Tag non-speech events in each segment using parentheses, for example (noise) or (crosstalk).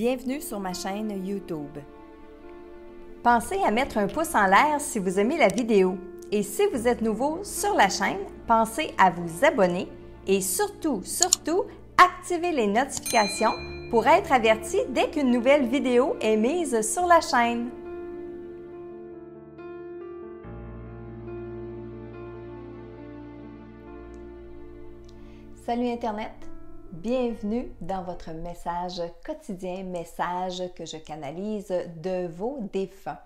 Bienvenue sur ma chaîne YouTube. Pensez à mettre un pouce en l'air si vous aimez la vidéo. Et si vous êtes nouveau sur la chaîne, pensez à vous abonner et surtout, surtout, activez les notifications pour être averti dès qu'une nouvelle vidéo est mise sur la chaîne. Salut Internet! Bienvenue dans votre message quotidien, message que je canalise de vos défunts.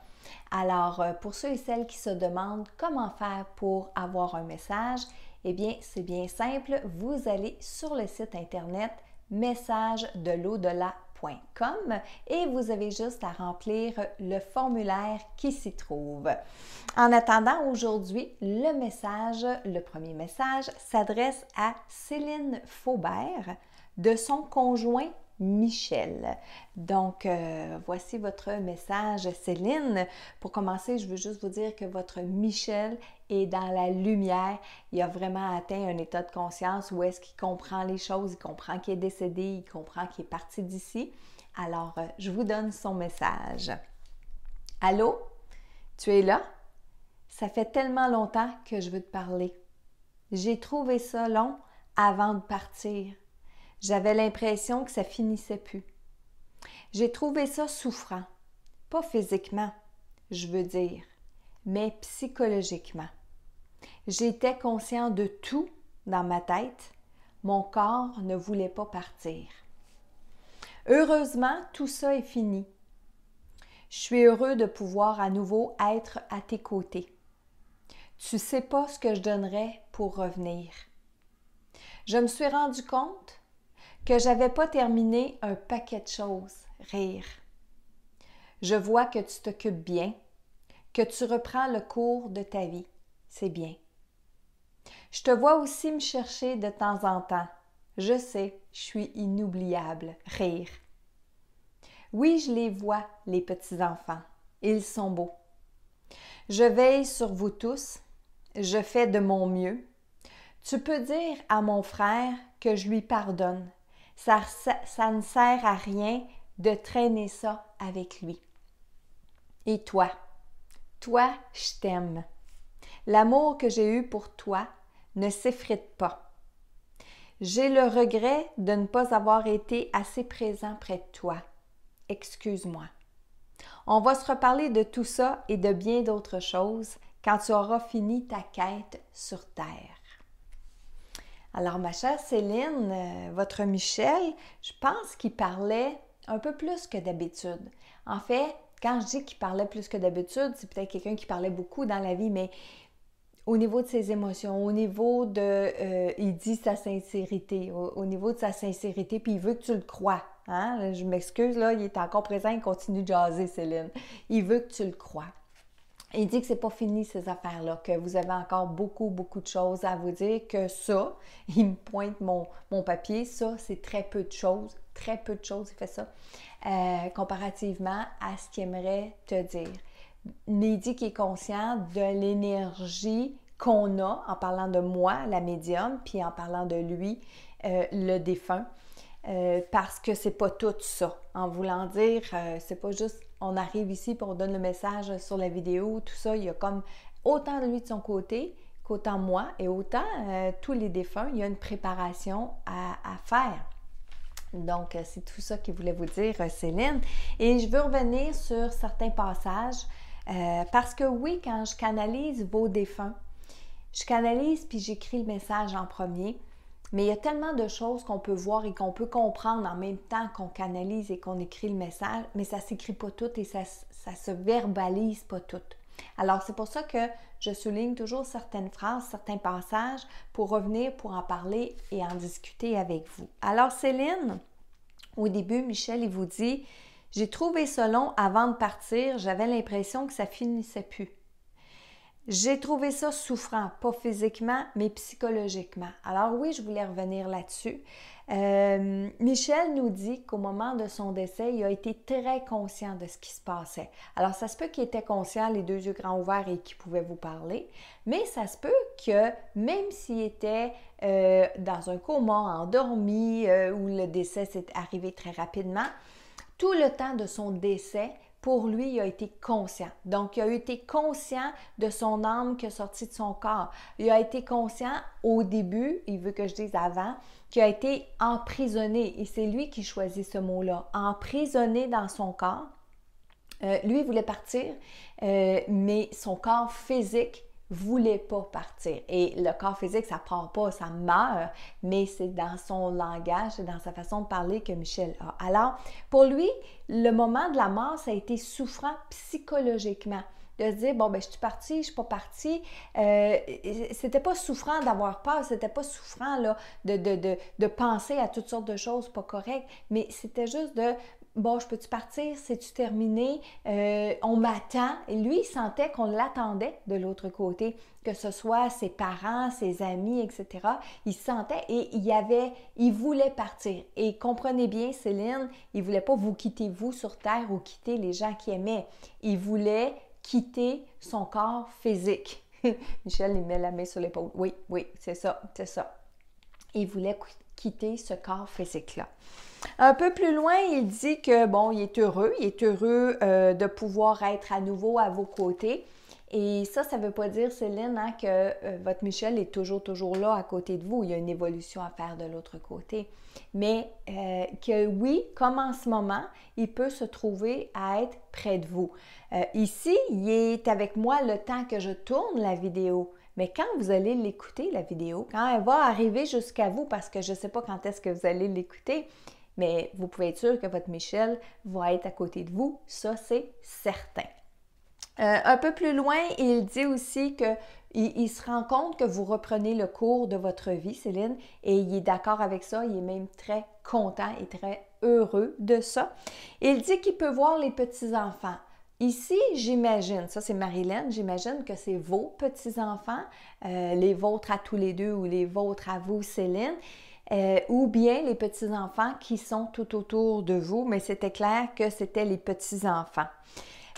Alors, euh, pour ceux et celles qui se demandent comment faire pour avoir un message, eh bien, c'est bien simple. Vous allez sur le site internet de message » et vous avez juste à remplir le formulaire qui s'y trouve. En attendant, aujourd'hui, le message, le premier message s'adresse à Céline Faubert de son conjoint Michel. Donc, euh, voici votre message, Céline. Pour commencer, je veux juste vous dire que votre Michel est dans la lumière. Il a vraiment atteint un état de conscience où est-ce qu'il comprend les choses, il comprend qu'il est décédé, il comprend qu'il est parti d'ici. Alors, euh, je vous donne son message. Allô? Tu es là? Ça fait tellement longtemps que je veux te parler. J'ai trouvé ça long avant de partir. J'avais l'impression que ça finissait plus. J'ai trouvé ça souffrant. Pas physiquement, je veux dire, mais psychologiquement. J'étais conscient de tout dans ma tête. Mon corps ne voulait pas partir. Heureusement, tout ça est fini. Je suis heureux de pouvoir à nouveau être à tes côtés. Tu sais pas ce que je donnerais pour revenir. Je me suis rendu compte que j'avais pas terminé un paquet de choses. Rire. Je vois que tu t'occupes bien, que tu reprends le cours de ta vie. C'est bien. Je te vois aussi me chercher de temps en temps. Je sais, je suis inoubliable. Rire. Oui, je les vois, les petits-enfants. Ils sont beaux. Je veille sur vous tous. Je fais de mon mieux. Tu peux dire à mon frère que je lui pardonne ça, ne sert à rien de traîner ça avec lui. Et toi? Toi, je t'aime. L'amour que j'ai eu pour toi ne s'effrite pas. J'ai le regret de ne pas avoir été assez présent près de toi. Excuse-moi. On va se reparler de tout ça et de bien d'autres choses quand tu auras fini ta quête sur Terre. Alors, ma chère Céline, euh, votre Michel, je pense qu'il parlait un peu plus que d'habitude. En fait, quand je dis qu'il parlait plus que d'habitude, c'est peut-être quelqu'un qui parlait beaucoup dans la vie, mais au niveau de ses émotions, au niveau de, euh, il dit sa sincérité, au, niveau de sa sincérité, puis il veut que tu le crois. Hein. Je m'excuse, là, il est encore présent, il continue de jaser, Céline. Il veut que tu le crois il dit que c'est pas fini ces affaires-là, que vous avez encore beaucoup, beaucoup de choses à vous dire, que ça, (laughs) il me pointe mon, papier, ça, c'est très peu de choses, très peu de choses, il fait ça, euh, comparativement à ce qu'il aimerait te dire. Mais il dit qu'il est conscient de l'énergie qu'on a en parlant de moi, la médium, puis en parlant de lui, euh, le défunt, euh, parce que c'est pas tout ça. En voulant dire, euh, c'est pas juste on arrive ici pour donner le message sur la vidéo, tout ça. Il y a comme autant de lui de son côté qu'autant moi et autant euh, tous les défunts, il y a une préparation à, à faire. Donc, c'est tout ça qu'il voulait vous dire, Céline. Et je veux revenir sur certains passages parce que oui, quand je canalise vos défunts, je canalise puis j'écris le message en premier. Mais il y a tellement de choses qu'on peut voir et qu'on peut comprendre en même temps qu'on canalise et qu'on écrit le message, mais ça s'écrit pas tout et ça, ne se verbalise pas tout. Alors, c'est pour ça que je souligne toujours certaines phrases, certains passages pour revenir, pour en parler et en discuter avec vous. Alors, Céline, au début, Michel, il vous dit J'ai trouvé ce long avant de partir, j'avais l'impression que ça finissait plus. J'ai trouvé ça souffrant, pas physiquement, mais psychologiquement. Alors oui, je voulais revenir là-dessus. Euh, Michel nous dit qu'au moment de son décès, il a été très conscient de ce qui se passait. Alors ça se peut qu'il était conscient, les deux yeux grands ouverts et qu'il pouvait vous parler, mais ça se peut que même s'il était euh, dans un coma, endormi, ou euh, où le décès s'est arrivé très rapidement, tout le temps de son décès, pour lui, il a été conscient. Donc, il a été conscient de son âme qui est sortie de son corps. Il a été conscient au début, il veut que je dise avant, qu'il a été emprisonné. Et c'est lui qui choisit ce mot-là. Emprisonné dans son corps. Euh, lui, il voulait partir, euh, mais son corps physique voulait pas partir. Et le corps physique, ça prend pas, ça meurt, mais c'est dans son langage, c'est dans sa façon de parler que Michel a. Alors, pour lui, le moment de la mort, ça a été souffrant psychologiquement de se dire bon ben je suis partie, je suis pas partie. Euh, c'était pas souffrant d'avoir peur, c'était pas souffrant là de, de, penser à toutes sortes de choses pas correctes, mais c'était juste de Bon, je peux-tu partir? C'est-tu terminé? Euh, on m'attend. Et lui, il sentait qu'on l'attendait de l'autre côté, que ce soit ses parents, ses amis, etc. Il sentait et il avait, il voulait partir. Et comprenez bien, Céline, il voulait pas vous quitter vous sur Terre ou quitter les gens qui aimait. Il voulait quitter son corps physique. (laughs) Michel, il met la main sur l'épaule. Oui, oui, c'est ça, c'est ça. Il voulait quitter ce corps physique-là. Un peu plus loin, il dit que, bon, il est heureux, il est heureux euh, de pouvoir être à nouveau à vos côtés. Et ça, ça ne veut pas dire, Céline, hein, que euh, votre Michel est toujours, toujours là à côté de vous. Il y a une évolution à faire de l'autre côté. Mais euh, que oui, comme en ce moment, il peut se trouver à être près de vous. ici, il est avec moi le temps que je tourne la vidéo. Mais quand vous allez l'écouter, la vidéo, quand elle va arriver jusqu'à vous, parce que je ne sais pas quand est-ce que vous allez l'écouter, mais vous pouvez être sûr que votre Michel va être à côté de vous, ça c'est certain. Euh, un peu plus loin, il dit aussi que il, se rend compte que vous reprenez le cours de votre vie, Céline, et il est d'accord avec ça. Il est même très content et très heureux de ça. Il dit qu'il peut voir les petits-enfants. Ici, j'imagine, ça c'est Marilyn, j'imagine que c'est vos petits-enfants, euh, les vôtres à tous les deux ou les vôtres à vous, Céline. Euh, ou bien les petits-enfants qui sont tout autour de vous, mais c'était clair que c'était les petits-enfants.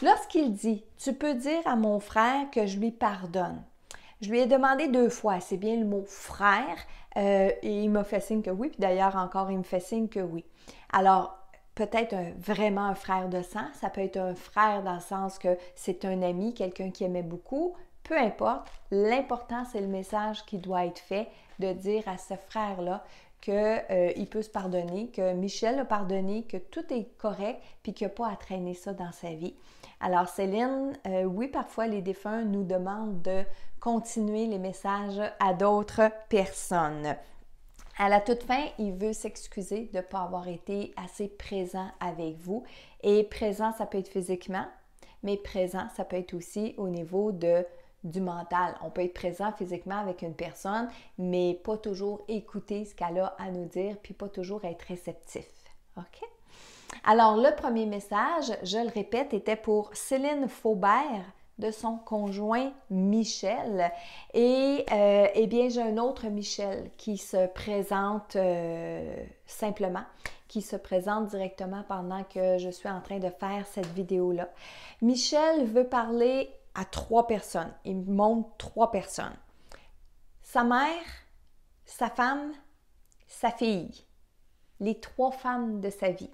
Lorsqu'il dit Tu peux dire à mon frère que je lui pardonne, je lui ai demandé deux fois, c'est bien le mot frère, euh, et il m'a fait signe que oui, puis d'ailleurs encore, il me fait signe que oui. Alors, peut-être vraiment un frère de sang, ça peut être un frère dans le sens que c'est un ami, quelqu'un qui aimait beaucoup, peu importe, l'important c'est le message qui doit être fait de dire à ce frère-là, qu'il euh, peut se pardonner, que Michel a pardonné, que tout est correct, puis qu'il n'a pas à traîner ça dans sa vie. Alors Céline, euh, oui, parfois les défunts nous demandent de continuer les messages à d'autres personnes. À la toute fin, il veut s'excuser de ne pas avoir été assez présent avec vous. Et présent, ça peut être physiquement, mais présent, ça peut être aussi au niveau de du mental. On peut être présent physiquement avec une personne, mais pas toujours écouter ce qu'elle a à nous dire, puis pas toujours être réceptif. OK? Alors, le premier message, je le répète, était pour Céline Faubert de son conjoint Michel. Et euh, eh bien, j'ai un autre Michel qui se présente euh, simplement, qui se présente directement pendant que je suis en train de faire cette vidéo-là. Michel veut parler à trois personnes. Il montre trois personnes. Sa mère, sa femme, sa fille. Les trois femmes de sa vie.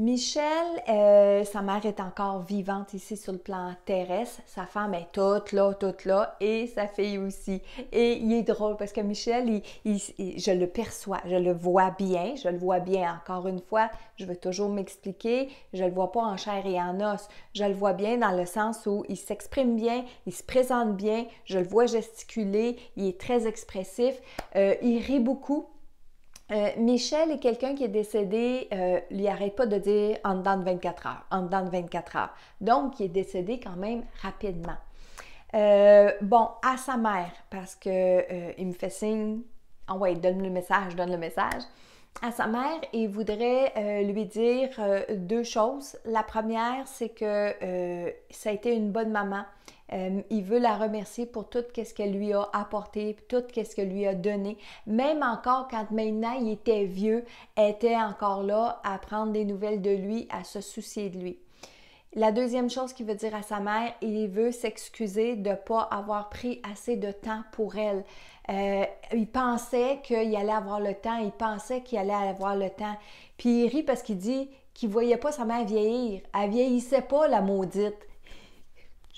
Michel, euh, sa mère est encore vivante ici sur le plan terrestre. Sa femme est toute là, toute là, et sa fille aussi. Et il est drôle parce que Michel, il, je le perçois, je le vois bien, je le vois bien. Encore une fois, je veux toujours m'expliquer, je le vois pas en chair et en os. Je le vois bien dans le sens où il s'exprime bien, il se présente bien, je le vois gesticuler, il est très expressif, euh, il rit beaucoup. Euh, Michel est quelqu'un qui est décédé, euh, il n'arrête pas de dire en dedans de 24 heures, en dedans de 24 heures. Donc, il est décédé quand même rapidement. Euh, bon, à sa mère, parce que euh, il me fait signe, oh ouais, donne le message, donne le message. À sa mère, il voudrait lui dire deux choses. La première, c'est que ça a été une bonne maman euh, il veut la remercier pour tout ce qu'elle lui a apporté, tout ce qu'elle lui a donné. Même encore quand maintenant il était vieux, elle était encore là à prendre des nouvelles de lui, à se soucier de lui. La deuxième chose qu'il veut dire à sa mère, il veut s'excuser de ne pas avoir pris assez de temps pour elle. Euh, il pensait qu'il allait avoir le temps, il pensait qu'il allait avoir le temps. Puis il rit parce qu'il dit qu'il voyait pas sa mère vieillir. Elle vieillissait pas, la maudite.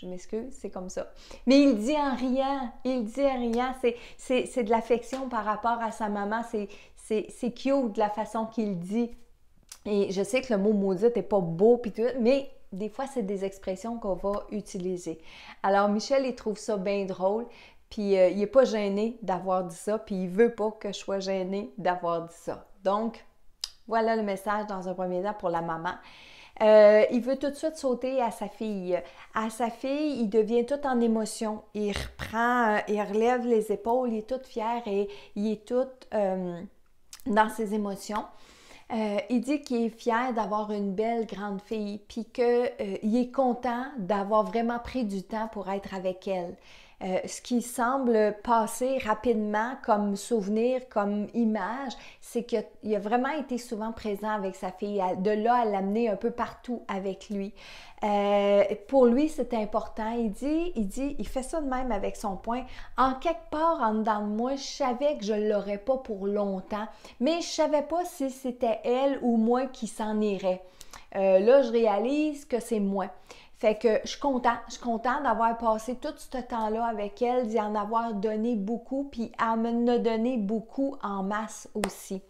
Je m'excuse, c'est comme ça. Mais il dit en rien. il dit en rien. c'est de l'affection par rapport à sa maman, c'est cute de la façon qu'il dit. Et je sais que le mot maudit n'est pas beau, pis tout, mais des fois, c'est des expressions qu'on va utiliser. Alors, Michel, il trouve ça bien drôle, puis euh, il n'est pas gêné d'avoir dit ça, puis il veut pas que je sois gêné d'avoir dit ça. Donc, voilà le message dans un premier temps pour la maman. Euh, il veut tout de suite sauter à sa fille. À sa fille, il devient tout en émotion. Il reprend, euh, il relève les épaules, il est tout fier et il est tout euh, dans ses émotions. il dit qu'il est fier d'avoir une belle grande fille, puis qu'il est content d'avoir vraiment pris du temps pour être avec elle. Euh, ce qui semble passer rapidement comme souvenir, comme image, c'est qu'il a, vraiment été souvent présent avec sa fille, de là à l'amener un peu partout avec lui. Euh, pour lui, c'est important. Il dit, il dit, il fait ça de même avec son point. En quelque part, en dedans de moi, je savais que je l'aurais pas pour longtemps, mais je savais pas si c'était elle ou moi qui s'en irait. Euh, là, je réalise que c'est moi. Fait que je suis contente. Je suis contente d'avoir passé tout ce temps-là avec elle, d'y en avoir donné beaucoup, puis à me donner beaucoup en masse aussi.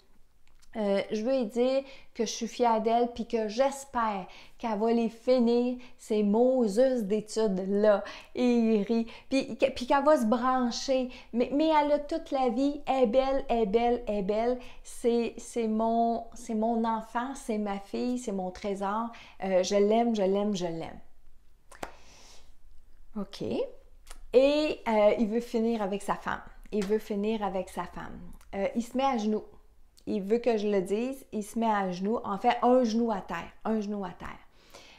Euh, je veux dire que je suis fière d'elle puis que j'espère qu'elle va les finir ces Moses d'études là et puis, puis qu'elle va se brancher mais, mais elle a toute la vie elle est belle elle est belle elle est belle c'est c'est mon c'est mon enfant c'est ma fille c'est mon trésor euh, je l'aime je l'aime je l'aime OK. Et euh, il veut finir avec sa femme. Il veut finir avec sa femme. Euh, il se met à genoux. Il veut que je le dise. Il se met à genoux. En fait, un genou à terre. Un genou à terre.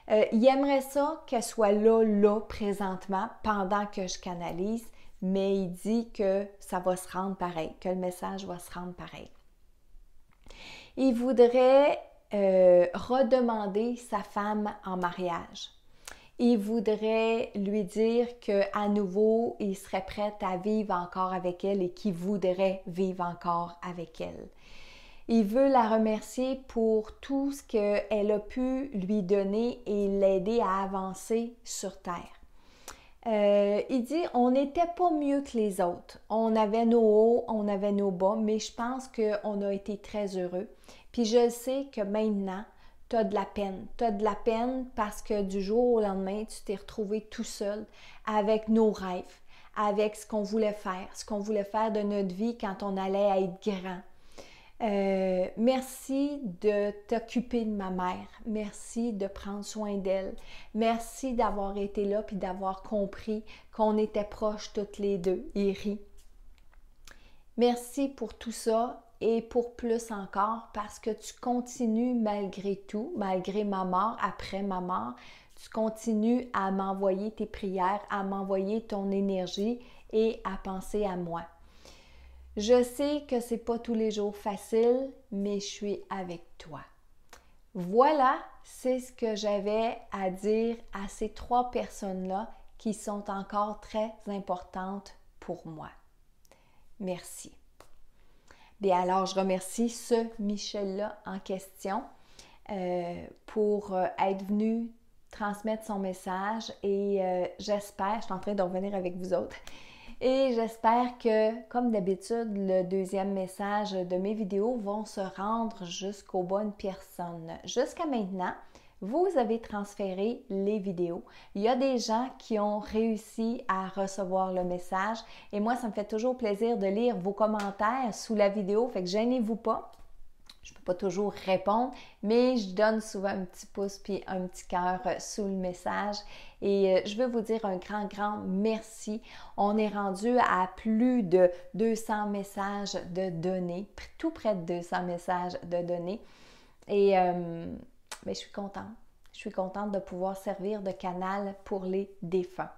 Euh, il aimerait ça qu'elle soit là, là, présentement, pendant que je canalise, mais il dit que ça va se rendre pareil, que le message va se rendre pareil. Il voudrait redemander sa femme en mariage il voudrait lui dire que à nouveau, il serait prêt à vivre encore avec elle et qu'il voudrait vivre encore avec elle. Il veut la remercier pour tout ce qu'elle a pu lui donner et l'aider à avancer sur Terre. Euh, il dit on n'était pas mieux que les autres. On avait nos hauts, on avait nos bas, mais je pense qu'on a été très heureux. Puis je sais que maintenant, tu as de la peine. Tu as de la peine parce que du jour au lendemain, tu t'es retrouvé tout seul avec nos rêves, avec ce qu'on voulait faire, ce qu'on voulait faire de notre vie quand on allait être grand. Euh, merci de t'occuper de ma mère. Merci de prendre soin d'elle. Merci d'avoir été là puis d'avoir compris qu'on était proches toutes les deux. Merci pour tout ça et pour plus encore parce que tu continues malgré tout, malgré ma mort, après ma mort, tu continues à m'envoyer tes prières, à m'envoyer ton énergie et à penser à moi. Je sais que c'est pas tous les jours facile, mais je suis avec toi. Voilà, c'est ce que j'avais à dire à ces trois personnes-là qui sont encore très importantes pour moi. Merci. Bien alors, je remercie ce Michel-là en question euh, pour euh, être venu transmettre son message et euh, j'espère, je suis en train de revenir avec vous autres, (laughs) et j'espère que, comme d'habitude, le deuxième message de mes vidéos vont se rendre jusqu'aux bonnes personnes. Jusqu'à maintenant, vous avez transféré les vidéos. Il y a des gens qui ont réussi à recevoir le message et moi, ça me fait toujours plaisir de lire vos commentaires sous la vidéo, fait que gênez-vous pas. Je ne peux pas toujours répondre, mais je donne souvent un petit pouce puis un petit cœur euh, sous le message. Et euh, je veux vous dire un grand, grand merci. On est rendu à plus de 200 messages de données, tout près de 200 messages de données. Et euh, mais ben, je suis contente. Je suis contente de pouvoir servir de canal pour les défunts.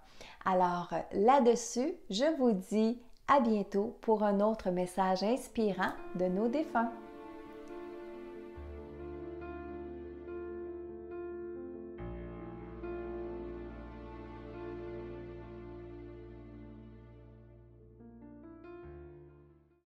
Alors là-dessus, je vous dis à bientôt pour un autre message inspirant de nos défunts.